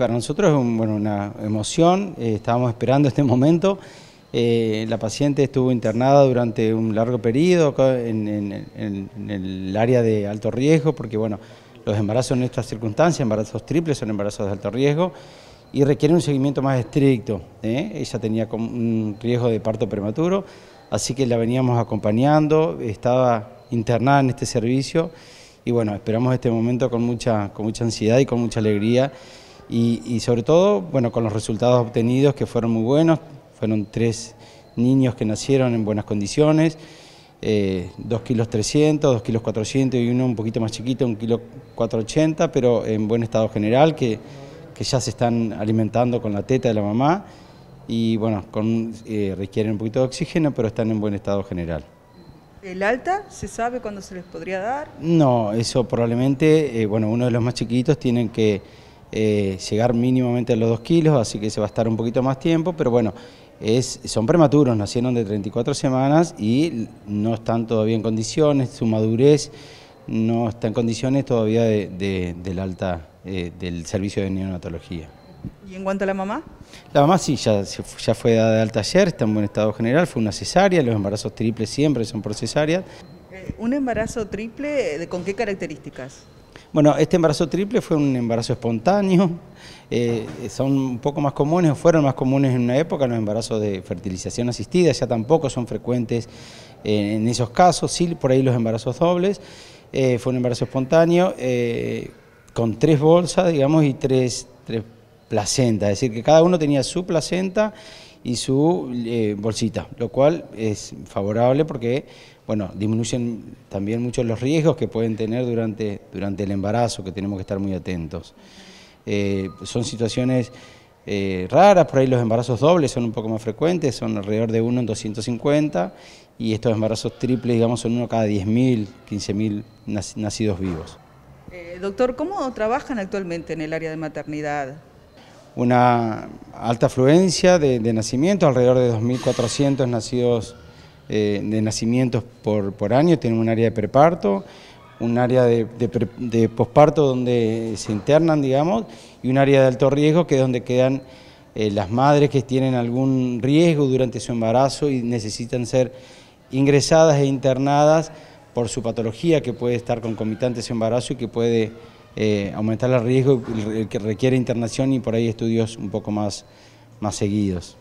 Para nosotros es una emoción, eh, estábamos esperando este momento. Eh, la paciente estuvo internada durante un largo periodo en, el área de alto riesgo, porque bueno, los embarazos en estas circunstancias, embarazos triples, son embarazos de alto riesgo y requieren un seguimiento más estricto. ¿eh? Ella tenía un riesgo de parto prematuro, así que la veníamos acompañando, estaba internada en este servicio y bueno, esperamos este momento con mucha, con mucha ansiedad y con mucha alegría y, sobre todo, bueno, con los resultados obtenidos que fueron muy buenos, fueron tres niños que nacieron en buenas condiciones, eh, 2 kilos 300, 2 kilos 400 y uno un poquito más chiquito, 1 kilo 480, pero en buen estado general, que, que ya se están alimentando con la teta de la mamá y bueno, con, eh, requieren un poquito de oxígeno, pero están en buen estado general. ¿El alta se sabe cuándo se les podría dar? No, eso probablemente, eh, bueno, uno de los más chiquitos tienen que eh, llegar mínimamente a los 2 kilos, así que se va a estar un poquito más tiempo, pero bueno, son prematuros, nacieron de 34 semanas y no están todavía en condiciones, su madurez no está en condiciones todavía del alta eh, del servicio de neonatología. ¿Y en cuanto a la mamá? La mamá sí, ya, ya fue dada de alta ayer, está en buen estado general, fue una cesárea, los embarazos triples siempre son por cesárea. Eh, ¿Un embarazo triple con qué características? Bueno, este embarazo triple fue un embarazo espontáneo, eh, son un poco más comunes, o fueron más comunes en una época los embarazos de fertilización asistida, ya tampoco son frecuentes en esos casos, sí, por ahí los embarazos dobles, eh, fue un embarazo espontáneo eh, con tres bolsas, digamos, y tres, tres placentas, es decir, que cada uno tenía su placenta y su eh, bolsita, lo cual es favorable porque bueno, disminuyen también mucho los riesgos que pueden tener durante, durante el embarazo, que tenemos que estar muy atentos. Eh, son situaciones eh, raras, por ahí los embarazos dobles son un poco más frecuentes, son alrededor de uno en 250 y estos embarazos triples, digamos, son uno cada 10.000, 15.000 nacidos vivos. doctor, ¿cómo trabajan actualmente en el área de maternidad? una alta afluencia de, nacimientos, alrededor de 2.400 nacidos eh, de nacimientos por, año, tienen un área de preparto, un área de, posparto donde se internan, digamos, y un área de alto riesgo que es donde quedan eh, las madres que tienen algún riesgo durante su embarazo y necesitan ser ingresadas e internadas por su patología que puede estar concomitante a su embarazo y que puede eh, aumentar el riesgo que requiere internación y por ahí estudios un poco más, más seguidos.